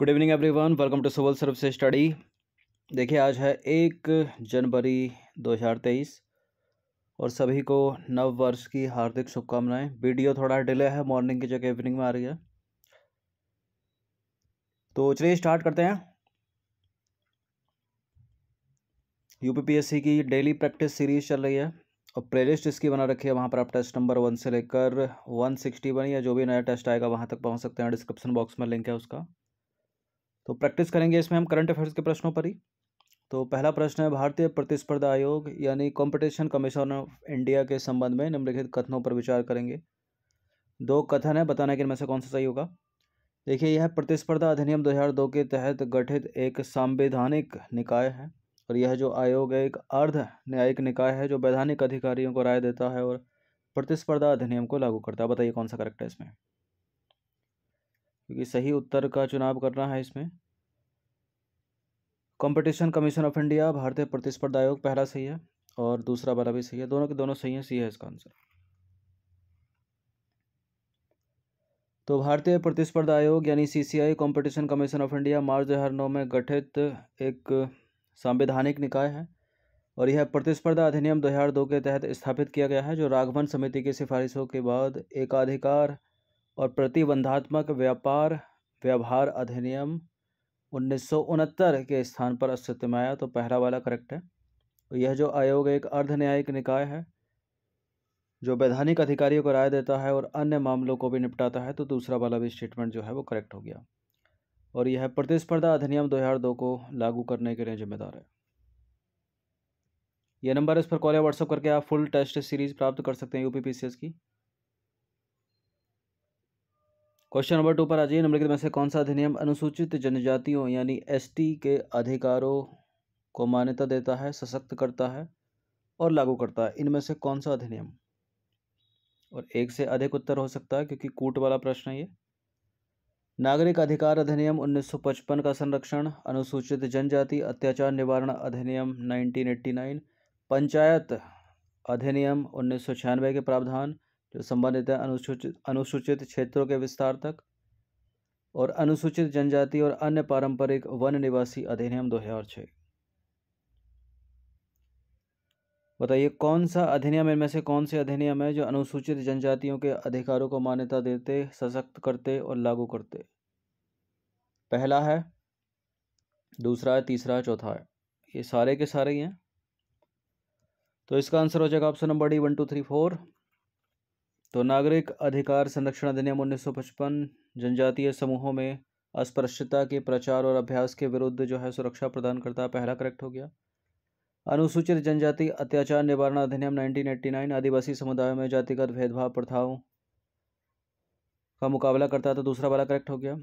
good evening everyone welcome to civil service study देखिए आज है एक जनवरी 2023 और सभी को नव वर्ष की हार्दिक शुभकामनाएं वीडियो थोड़ा डिले है मॉर्निंग की जगह इवनिंग में आ रही है तो चलिए स्टार्ट करते हैं यूपीपीएससी की डेली प्रैक्टिस सीरीज चल रही है और प्लेलिस्ट इसकी बना रखी है वहाँ पर आप टेस्ट नंबर वन से लेकर वन सिक्सटी वन या जो भी नया टेस्ट आएगा वहाँ तक पहुँच सकते हैं डिस्क्रिप्शन बॉक्स में लिंक है उसका तो प्रैक्टिस करेंगे इसमें हम करंट अफेयर्स के प्रश्नों पर ही तो पहला प्रश्न है भारतीय प्रतिस्पर्धा आयोग यानी कंपटीशन कमीशन ऑफ इंडिया के संबंध में निम्नलिखित कथनों पर विचार करेंगे दो कथन है बताना कि इनमें से कौन सा सही होगा देखिए यह प्रतिस्पर्धा अधिनियम 2002 के तहत गठित एक संवैधानिक निकाय है और यह जो आयोग है एक अर्ध न्यायिक निकाय है जो वैधानिक अधिकारियों को राय देता है और प्रतिस्पर्धा अधिनियम को लागू करता है बताइए कौन सा करेक्ट है इसमें क्योंकि सही उत्तर का चुनाव करना है इसमें कंपटीशन कमीशन ऑफ इंडिया भारतीय प्रतिस्पर्धा आयोग पहला सही है और दूसरा वाला भी सही है दोनों के दोनों सही है सही है इसका आंसर तो भारतीय प्रतिस्पर्धा आयोग यानी CCI competition commission of India March दो हज़ार नौ में गठित एक संवैधानिक निकाय है और यह प्रतिस्पर्धा अधिनियम दो हज़ार दो के तहत स्थापित किया गया है जो राघवन समिति की सिफारिशों के बाद एकाधिकार और प्रतिबंधात्मक व्यापार व्यवहार अधिनियम उन्नीस के स्थान पर अस्तित्व में आया तो पहला वाला करेक्ट है तो यह जो आयोग एक अर्ध न्यायिक निकाय है जो वैधानिक अधिकारियों को राय देता है और अन्य मामलों को भी निपटाता है तो दूसरा वाला भी स्टेटमेंट जो है वो करेक्ट हो गया और यह प्रतिस्पर्धा अधिनियम 2002 को लागू करने के लिए जिम्मेदार है यह नंबर इस पर कॉल या व्हाट्सअप करके आप फुल टेस्ट सीरीज़ प्राप्त कर सकते हैं यू की क्वेश्चन नंबर टू पर आ जाइए निम्नलिखित में से कौन सा अधिनियम अनुसूचित जनजातियों यानी एसटी के अधिकारों को मान्यता देता है सशक्त करता है और लागू करता है इनमें से कौन सा अधिनियम और एक से अधिक उत्तर हो सकता है क्योंकि कूट वाला प्रश्न है ये नागरिक अधिकार अधिनियम 1955 का संरक्षण अनुसूचित जनजाति अत्याचार निवारण अधिनियम 1989 पंचायत अधिनियम उन्नीस के प्रावधान जो संबंधित है अनुसूचित अनुसूचित क्षेत्रों के विस्तार तक और अनुसूचित जनजाति और अन्य पारंपरिक वन निवासी अधिनियम दो हज़ार छः बताइए कौन सा अधिनियम इनमें से कौन से अधिनियम है जो अनुसूचित जनजातियों के अधिकारों को मान्यता देते सशक्त करते और लागू करते पहला है दूसरा है तीसरा है चौथा है ये सारे के सारे ही हैं तो इसका आंसर हो जाएगा option number D one two three four तो नागरिक अधिकार संरक्षण अधिनियम उन्नीस जनजातीय समूहों में अस्पृश्यता के प्रचार और अभ्यास के विरुद्ध जो है सुरक्षा प्रदान करता है पहला करेक्ट हो गया अनुसूचित जनजाति अत्याचार निवारण अधिनियम 1989 आदिवासी समुदायों में जातिगत भेदभाव प्रथाओं का मुकाबला करता था तो दूसरा वाला करेक्ट हो गया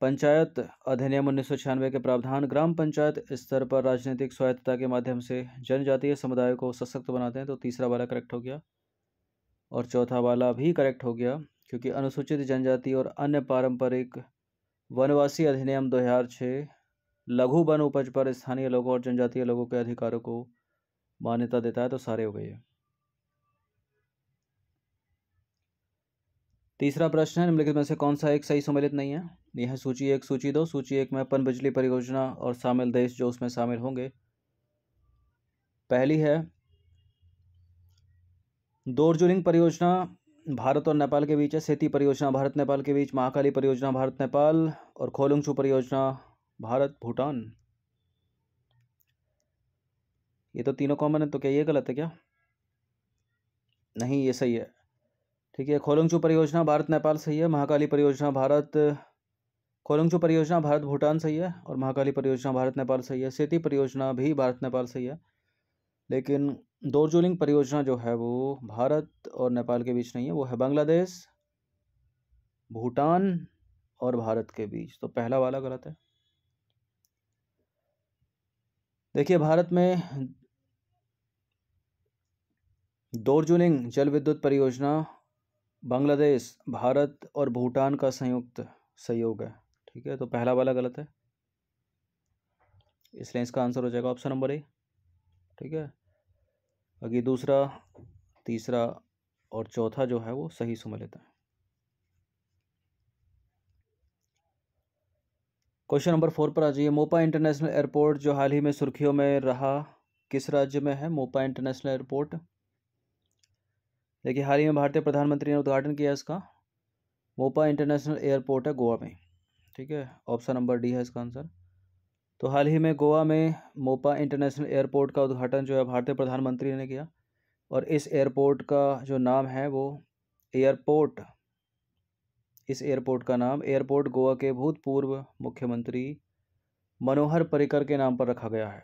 पंचायत अधिनियम उन्नीस के प्रावधान ग्राम पंचायत स्तर पर राजनीतिक स्वायत्तता के माध्यम से जनजातीय समुदाय को सशक्त बनाते हैं तो तीसरा वाला करेक्ट हो गया और चौथा वाला भी करेक्ट हो गया क्योंकि अनुसूचित जनजाति और अन्य पारंपरिक वनवासी अधिनियम दो छः लघु वन उपज पर स्थानीय लोगों और जनजातीय लोगों के अधिकारों को मान्यता देता है तो सारे हो गए तीसरा प्रश्न है निम्नलिखित में से कौन सा एक सही सम्मिलित नहीं है यह सूची एक सूची दो सूची एक में पन बिजली परियोजना और शामिल देश जो उसमें शामिल होंगे पहली है दोर्जुलिंग परियोजना भारत और नेपाल के बीच है सेती परियोजना भारत नेपाल के बीच महाकाली परियोजना भारत नेपाल और खोलुंगचू परियोजना भारत भूटान ये तो तीनों कॉमन है तो क्या ये गलत है क्या नहीं ये सही है ठीक है खोलुंगचू परियोजना भारत नेपाल सही है महाकाली परियोजना भारत खोलुंगचू परियोजना भारत भूटान सही है और महाकाली परियोजना भारत नेपाल सही है सेती परियोजना भी भारत नेपाल सही है लेकिन दोरजुलिंग परियोजना जो है वो भारत और नेपाल के बीच नहीं है वो है बांग्लादेश भूटान और भारत के बीच तो पहला वाला गलत है देखिए भारत में दोरजुलिंग जल विद्युत परियोजना बांग्लादेश भारत और भूटान का संयुक्त सहयोग है ठीक है तो पहला वाला गलत है इसलिए इसका आंसर हो जाएगा ऑप्शन नंबर ए ठीक है आगे दूसरा तीसरा और चौथा जो है वो सही सुमा लेता है क्वेश्चन नंबर फोर पर आ जाइए मोपा इंटरनेशनल एयरपोर्ट जो हाल ही में सुर्खियों में रहा किस राज्य में है मोपा इंटरनेशनल एयरपोर्ट देखिए हाल ही में भारतीय प्रधानमंत्री ने उद्घाटन किया इसका मोपा इंटरनेशनल एयरपोर्ट है गोवा में ठीक है ऑप्शन नंबर डी है इसका आंसर तो हाल ही में गोवा में मोपा इंटरनेशनल एयरपोर्ट का उद्घाटन जो है भारतीय प्रधानमंत्री ने किया और इस एयरपोर्ट का जो नाम है वो एयरपोर्ट इस एयरपोर्ट का नाम एयरपोर्ट गोवा के भूतपूर्व मुख्यमंत्री मनोहर परिकर के नाम पर रखा गया है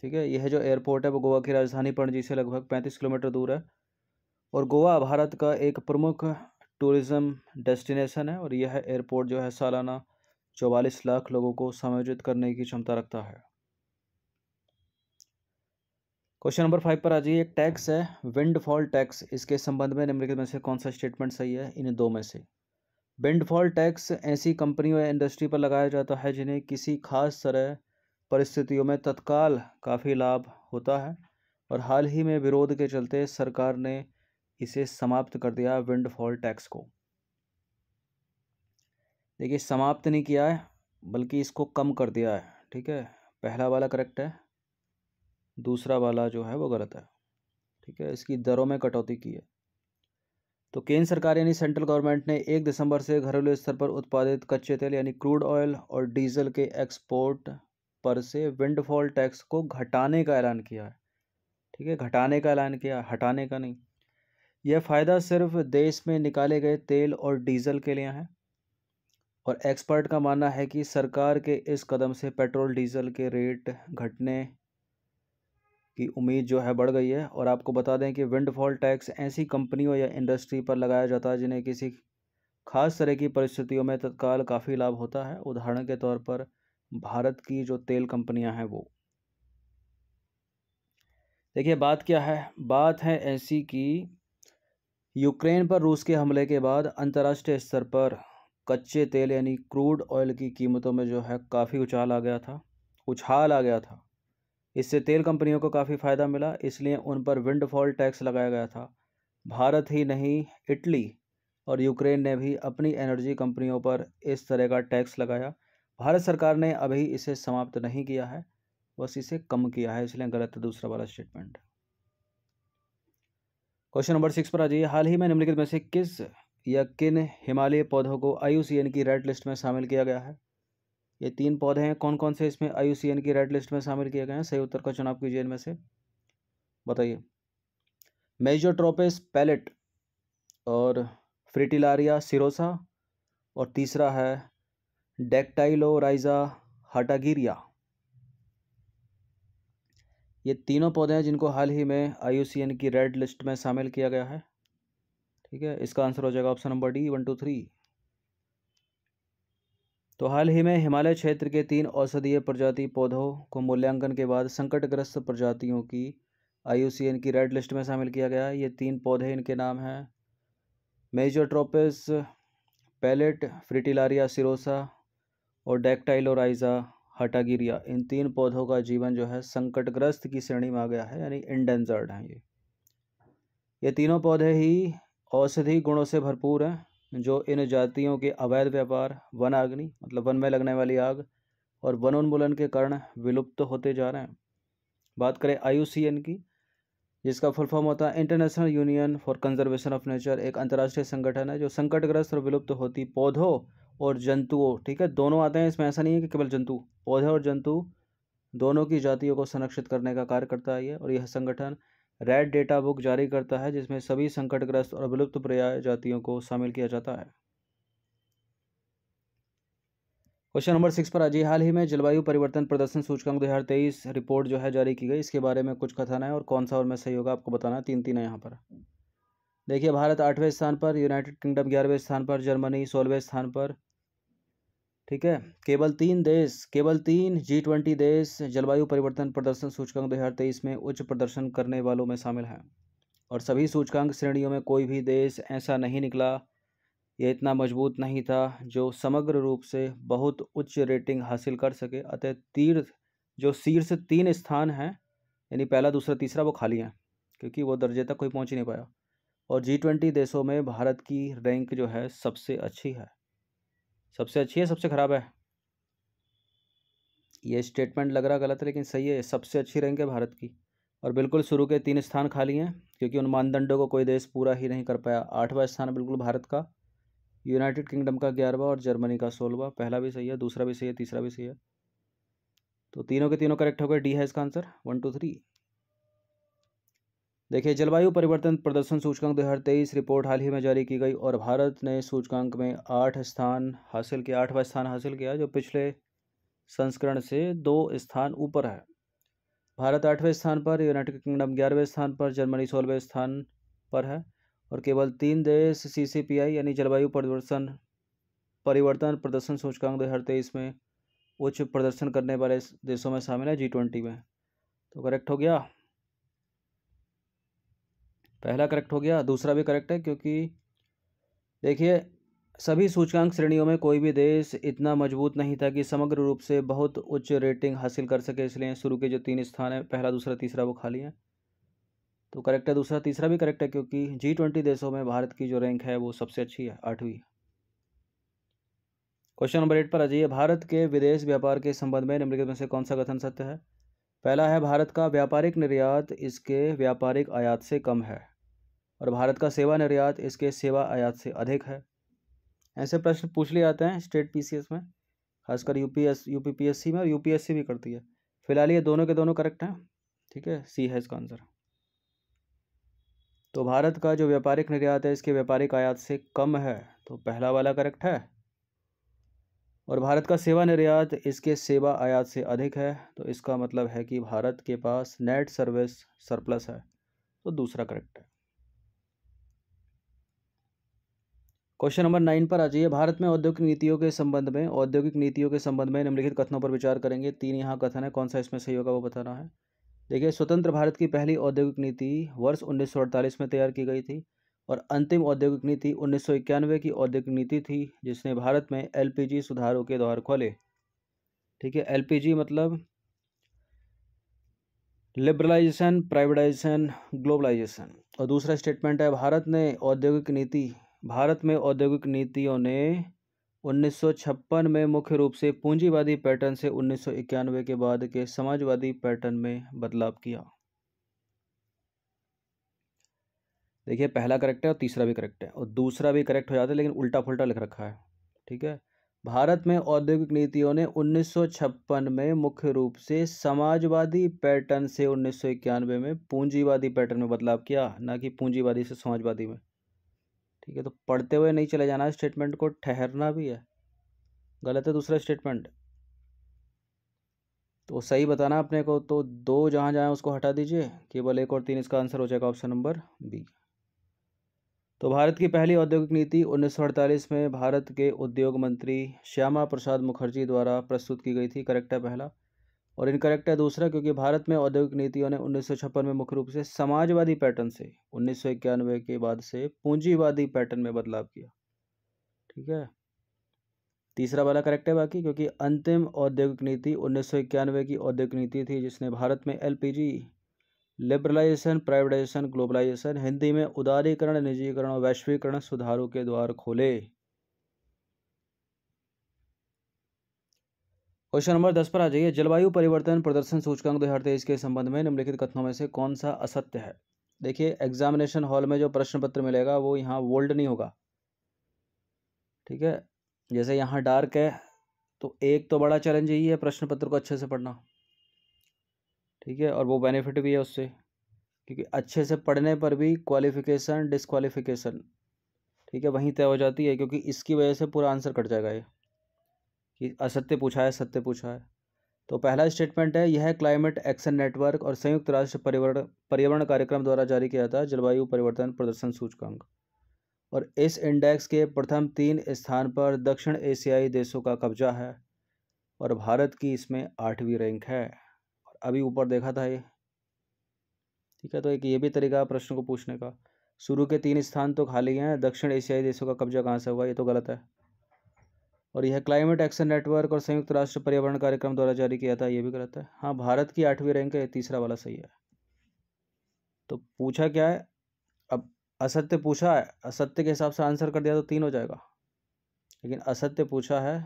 ठीक है यह जो एयरपोर्ट है वो गोवा की राजधानी पणजी से लगभग पैंतीस किलोमीटर दूर है और गोवा भारत का एक प्रमुख टूरिज़म डेस्टिनेशन है और यह एयरपोर्ट जो है सालाना चौवालीस लाख लोगों को समायोजित करने की क्षमता रखता है क्वेश्चन नंबर फाइव पर आ जाइए एक टैक्स है विंडफॉल टैक्स इसके संबंध में निम्नलिखित में से कौन सा स्टेटमेंट सही है इन दो में से विंडफॉल टैक्स ऐसी कंपनियों या इंडस्ट्री पर लगाया जाता है जिन्हें किसी खास तरह परिस्थितियों में तत्काल काफ़ी लाभ होता है और हाल ही में विरोध के चलते सरकार ने इसे समाप्त कर दिया विंडफॉल टैक्स को देखिए समाप्त नहीं किया है बल्कि इसको कम कर दिया है ठीक है पहला वाला करेक्ट है दूसरा वाला जो है वो गलत है ठीक है इसकी दरों में कटौती की है तो केंद्र सरकार यानी सेंट्रल गवर्नमेंट ने एक दिसंबर से घरेलू स्तर पर उत्पादित कच्चे तेल यानी क्रूड ऑयल और डीजल के एक्सपोर्ट पर से विंडफॉल टैक्स को घटाने का ऐलान किया है ठीक है घटाने का ऐलान किया हटाने का नहीं यह फ़ायदा सिर्फ देश में निकाले गए तेल और डीजल के लिए है और एक्सपर्ट का मानना है कि सरकार के इस कदम से पेट्रोल डीजल के रेट घटने की उम्मीद जो है बढ़ गई है और आपको बता दें कि विंडफॉल टैक्स ऐसी कंपनियों या इंडस्ट्री पर लगाया जाता है जिन्हें किसी खास तरह की परिस्थितियों में तत्काल काफ़ी लाभ होता है उदाहरण के तौर पर भारत की जो तेल कंपनियां हैं वो देखिए बात क्या है बात है ऐसी कि यूक्रेन पर रूस के हमले के बाद अंतर्राष्ट्रीय स्तर पर कच्चे तेल यानी क्रूड ऑयल की कीमतों में जो है काफ़ी उछाल आ गया था उछाल आ गया था इससे तेल कंपनियों को काफ़ी फ़ायदा मिला इसलिए उन पर विंडफॉल टैक्स लगाया गया था भारत ही नहीं इटली और यूक्रेन ने भी अपनी एनर्जी कंपनियों पर इस तरह का टैक्स लगाया भारत सरकार ने अभी इसे समाप्त नहीं किया है बस इसे कम किया है इसलिए गलत है दूसरा वाला स्टेटमेंट क्वेश्चन नंबर सिक्स पर आ जाइए हाल ही में निम्नलिखित में से किस या किन हिमालय पौधों को आई की रेड लिस्ट में शामिल किया गया है ये तीन पौधे हैं कौन कौन से इसमें आई की रेड लिस्ट में शामिल किए गए हैं सही उत्तर का चुनाव कीजिए इनमें से बताइए मेजोट्रोपिस पैलेट और फ्रिटिलारिया सिरोसा और तीसरा है डेक्टाइलोराइजा हटागिरिया ये तीनों पौधे हैं जिनको हाल ही में आई की रेड लिस्ट में शामिल किया गया है ठीक है इसका आंसर हो जाएगा option number D one two three तो हाल ही में हिमालय क्षेत्र के तीन औषधीय प्रजाति पौधों को मूल्यांकन के बाद संकटग्रस्त प्रजातियों की आई की रेड लिस्ट में शामिल किया गया है ये तीन पौधे इनके नाम हैं मेजोट्रोपिस पैलेट फ्रिटिलारिया सिरोसा और डेक्टाइलोराइजा हटागिरिया इन तीन पौधों का जीवन जो है संकटग्रस्त की श्रेणी में आ गया है यानी इंडेंजर्ड हैं ये ये तीनों पौधे ही औषधि गुणों से भरपूर हैं जो इन जातियों के अवैध व्यापार वन आग्नि मतलब वन में लगने वाली आग और वनोन्मूलन के कारण विलुप्त होते जा रहे हैं बात करें आई की जिसका फुल फॉर्म होता है International Union for Conservation of Nature एक अंतर्राष्ट्रीय संगठन है जो संकटग्रस्त और विलुप्त होती पौधों और जंतुओं ठीक है दोनों आते हैं इसमें ऐसा नहीं है कि केवल जंतु पौधे और जंतु दोनों की जातियों को संरक्षित करने का कार्य करता है और यह संगठन रेड डेटा बुक जारी करता है जिसमें सभी संकटग्रस्त और विलुप्त पर्याय जातियों को शामिल किया जाता है क्वेश्चन नंबर सिक्स पर आज हाल ही में जलवायु परिवर्तन प्रदर्शन सूचकांक दो रिपोर्ट जो है जारी की गई इसके बारे में कुछ कथन है और कौन सा और मैं सही होगा आपको बताना तीन तीन है यहाँ पर देखिए भारत आठवें स्थान पर यूनाइटेड किंगडम ग्यारहवें स्थान पर जर्मनी सोलहवें स्थान पर ठीक है केवल तीन देश केवल तीन जी ट्वेंटी देश जलवायु परिवर्तन प्रदर्शन सूचकांक दो हज़ार तेईस में उच्च प्रदर्शन करने वालों में शामिल हैं और सभी सूचकांक श्रेणियों में कोई भी देश ऐसा नहीं निकला यह इतना मजबूत नहीं था जो समग्र रूप से बहुत उच्च रेटिंग हासिल कर सके अतः तीर जो शीर्ष तीन स्थान हैं यानी पहला दूसरा तीसरा वो खाली हैं क्योंकि वो दर्जे तक कोई पहुंच ही नहीं पाया और जी ट्वेंटी देशों में भारत की रैंक जो है सबसे अच्छी है सबसे अच्छी है सबसे ख़राब है ये स्टेटमेंट लग रहा गलत है लेकिन सही है सबसे अच्छी रैंक है भारत की और बिल्कुल शुरू के तीन स्थान खाली हैं क्योंकि उन मानदंडों को कोई देश पूरा ही नहीं कर पाया आठवां स्थान बिल्कुल भारत का यूनाइटेड किंगडम का ग्यारहवा और जर्मनी का सोलहवा पहला भी सही है दूसरा भी सही है तीसरा भी सही है तो तीनों के तीनों करेक्ट हो गए डी है इसका आंसर वन टू थ्री देखिए जलवायु परिवर्तन प्रदर्शन सूचकांक तेईस रिपोर्ट हाल ही में जारी की गई और भारत ने सूचकांक में आठ स्थान हासिल किया आठवां स्थान हासिल किया जो पिछले संस्करण से दो स्थान ऊपर है भारत आठवें स्थान पर यूनाइटेड किंगडम ग्यारहवें स्थान पर जर्मनी सोलहवें स्थान पर है और केवल तीन देश सीसीपीआई यानी जलवायु परिवर्तन परिवर्तन प्रदर्शन सूचकांक तेईस में उच्च प्रदर्शन करने वाले देशों में शामिल है जी ट्वेंटी में तो करेक्ट हो गया पहला करेक्ट हो गया दूसरा भी करेक्ट है क्योंकि देखिए सभी सूचकांक श्रेणियों में कोई भी देश इतना मजबूत नहीं था कि समग्र रूप से बहुत उच्च रेटिंग हासिल कर सके इसलिए शुरू के जो तीन स्थान हैं पहला दूसरा तीसरा वो खाली हैं तो करेक्ट है दूसरा तीसरा भी करेक्ट है क्योंकि जी ट्वेंटी देशों में भारत की जो रैंक है वो सबसे अच्छी है आठवीं क्वेश्चन नंबर एट पर आ जाइए भारत के विदेश व्यापार के संबंध में निम्नलिखित में से कौन सा कथन सत्य है पहला है भारत का व्यापारिक निर्यात इसके व्यापारिक आयात से कम है और भारत का सेवा निर्यात इसके सेवा आयात से अधिक है ऐसे प्रश्न पूछ लिए जाते हैं स्टेट पीसीएस में खासकर यूपीएस यूपीपीएससी में और यूपीएससी भी करती है फिलहाल ये दोनों के दोनों करेक्ट हैं ठीक है सी है इसका आंसर तो भारत का जो व्यापारिक निर्यात है इसके व्यापारिक आयात से कम है तो पहला वाला करेक्ट है और भारत का सेवा निर्यात इसके सेवा आयात से अधिक है तो इसका मतलब है कि भारत के पास नेट सर्विस सरप्लस है तो दूसरा करेक्ट है क्वेश्चन नंबर नाइन पर आ जाइए भारत में औद्योगिक नीतियों के संबंध में औद्योगिक नीतियों के संबंध में निम्नलिखित कथनों पर विचार करेंगे तीन यहाँ कथन है कौन सा इसमें सही होगा वो बताना है देखिए स्वतंत्र भारत की पहली औद्योगिक नीति वर्ष उन्नीस में तैयार की गई थी और अंतिम औद्योगिक नीति उन्नीस की औद्योगिक नीति थी जिसने भारत में एलपीजी सुधारों के द्वार खोले ठीक है एलपीजी मतलब लिबरलाइजेशन प्राइवेटाइजेशन ग्लोबलाइजेशन और दूसरा स्टेटमेंट है भारत ने औद्योगिक नीति भारत में औद्योगिक नीतियों ने 1956 में मुख्य रूप से पूंजीवादी पैटर्न से उन्नीस के बाद के समाजवादी पैटर्न में बदलाव किया देखिए पहला करेक्ट है और तीसरा भी करेक्ट है और दूसरा भी करेक्ट हो जाता है लेकिन उल्टा फुलटा लिख रखा है ठीक है भारत में औद्योगिक नीतियों ने 1956 में मुख्य रूप से समाजवादी पैटर्न से उन्नीस में पूंजीवादी पैटर्न में बदलाव किया ना कि पूंजीवादी से समाजवादी में ठीक है तो पढ़ते हुए नहीं चले जाना स्टेटमेंट को ठहरना भी है गलत है दूसरा स्टेटमेंट तो सही बताना अपने को तो दो जहाँ जाएँ उसको हटा दीजिए केवल एक और तीन इसका आंसर हो जाएगा ऑप्शन नंबर बी तो भारत की पहली औद्योगिक नीति 1948 में भारत के उद्योग मंत्री श्यामा प्रसाद मुखर्जी द्वारा प्रस्तुत की गई थी करेक्ट है पहला और इनकरेक्ट है दूसरा क्योंकि भारत में औद्योगिक नीतियों ने उन्नीस में मुख्य रूप से समाजवादी पैटर्न से उन्नीस के बाद से पूंजीवादी पैटर्न में बदलाव किया ठीक है तीसरा वाला करेक्ट है बाकी क्योंकि अंतिम औद्योगिक नीति उन्नीस की औद्योगिक नीति थी जिसने भारत में L liberalisation privatisation globalisation Hindi में उदारीकरण निजीकरण और वैश्वीकरण सुधारों के द्वार खोले क्वेश्चन नंबर दस पर आ जाइए जलवायु परिवर्तन प्रदर्शन सूचकांक दो हज़ार तेईस के संबंध में निम्नलिखित कथनों में से कौन सा असत्य है देखिए एग्जामिनेशन हॉल में जो प्रश्न पत्र मिलेगा वो यहाँ वोल्ड नहीं होगा ठीक है जैसे यहाँ डार्क है तो एक तो बड़ा चैलेंज यही है प्रश्न पत्र को अच्छे से पढ़ना ठीक है और वो बेनिफिट भी है उससे क्योंकि अच्छे से पढ़ने पर भी क्वालिफिकेशन डिसक्वालिफिकेशन ठीक है वहीं तय हो जाती है क्योंकि इसकी वजह से पूरा आंसर कट जाएगा ये कि असत्य पूछा है सत्य पूछा है तो पहला स्टेटमेंट है यह क्लाइमेट एक्शन नेटवर्क और संयुक्त राष्ट्र पर्यावरण पर्यावरण कार्यक्रम द्वारा जारी किया जाता है जलवायु परिवर्तन प्रदर्शन सूचकांक और इस इंडेक्स के प्रथम तीन स्थान पर दक्षिण एशियाई देशों का कब्जा है और भारत की इसमें आठवीं रैंक है अभी ऊपर देखा था ये ठीक है तो एक ये भी तरीका है प्रश्न को पूछने का शुरू के तीन स्थान तो खाली हैं दक्षिण एशियाई देशों का कब्जा कहाँ से हुआ ये तो गलत है और यह क्लाइमेट एक्शन नेटवर्क और संयुक्त राष्ट्र पर्यावरण कार्यक्रम द्वारा जारी किया था ये भी गलत है हाँ भारत की आठवीं रैंक है तीसरा वाला सही है तो पूछा क्या है अब असत्य पूछा है असत्य के हिसाब से आंसर कर दिया तो तीन हो जाएगा लेकिन असत्य पूछा है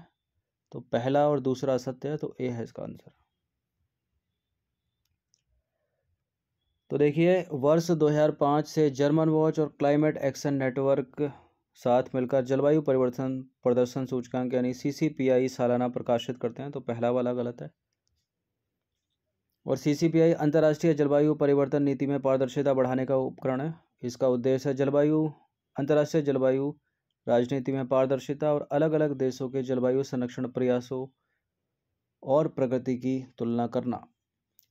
तो पहला और दूसरा असत्य है तो ए है इसका आंसर तो देखिए वर्ष 2005 से जर्मन वॉच और क्लाइमेट एक्शन नेटवर्क साथ मिलकर जलवायु परिवर्तन प्रदर्शन सूचकांक यानी सीसीपीआई सालाना प्रकाशित करते हैं तो पहला वाला गलत है और सीसीपीआई अंतर्राष्ट्रीय जलवायु परिवर्तन नीति में पारदर्शिता बढ़ाने का उपकरण है इसका उद्देश्य है जलवायु अंतर्राष्ट्रीय जलवायु राजनीति में पारदर्शिता और अलग अलग देशों के जलवायु संरक्षण प्रयासों और प्रगति की तुलना करना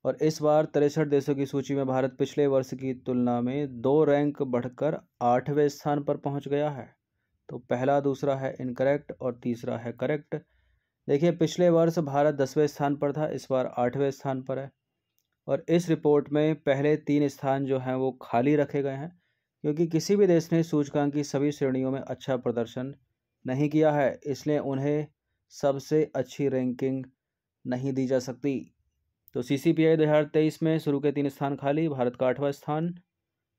और इस बार तिरसठ देशों की सूची में भारत पिछले वर्ष की तुलना में दो रैंक बढ़कर आठवें स्थान पर पहुंच गया है तो पहला दूसरा है इनकरेक्ट और तीसरा है करेक्ट देखिए पिछले वर्ष भारत दसवें स्थान पर था इस बार आठवें स्थान पर है और इस रिपोर्ट में पहले तीन स्थान जो हैं वो खाली रखे गए हैं क्योंकि किसी भी देश ने सूचकांक की सभी श्रेणियों में अच्छा प्रदर्शन नहीं किया है इसलिए उन्हें सबसे अच्छी रैंकिंग नहीं दी जा सकती तो सी सी पी आई दो हज़ार तेईस में शुरू के तीन स्थान खाली भारत का आठवां स्थान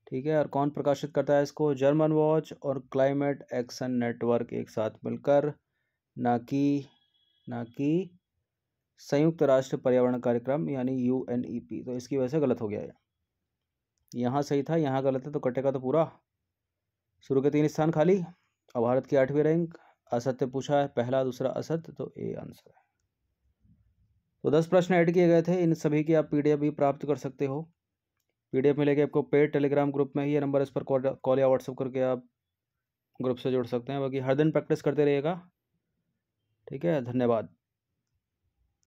ठीक है और कौन प्रकाशित करता है इसको जर्मन वॉच और क्लाइमेट एक्शन नेटवर्क एक साथ मिलकर ना कि ना कि संयुक्त राष्ट्र पर्यावरण कार्यक्रम यानी यू एन ई पी तो इसकी वजह से गलत हो गया है यहाँ सही था यहाँ गलत है तो कटेगा तो पूरा शुरू के तीन स्थान खाली और भारत की आठवीं रैंक असत्य पूछा है पहला दूसरा असत्य तो ए आंसर है तो दस प्रश्न ऐड किए गए थे इन सभी की आप पीडीएफ भी प्राप्त कर सकते हो पीडीएफ मिलेगी आपको पेड टेलीग्राम ग्रुप में ही ये नंबर इस पर कॉल या व्हाट्सअप करके आप ग्रुप से जुड़ सकते हैं बाकी हर दिन प्रैक्टिस करते रहिएगा ठीक है धन्यवाद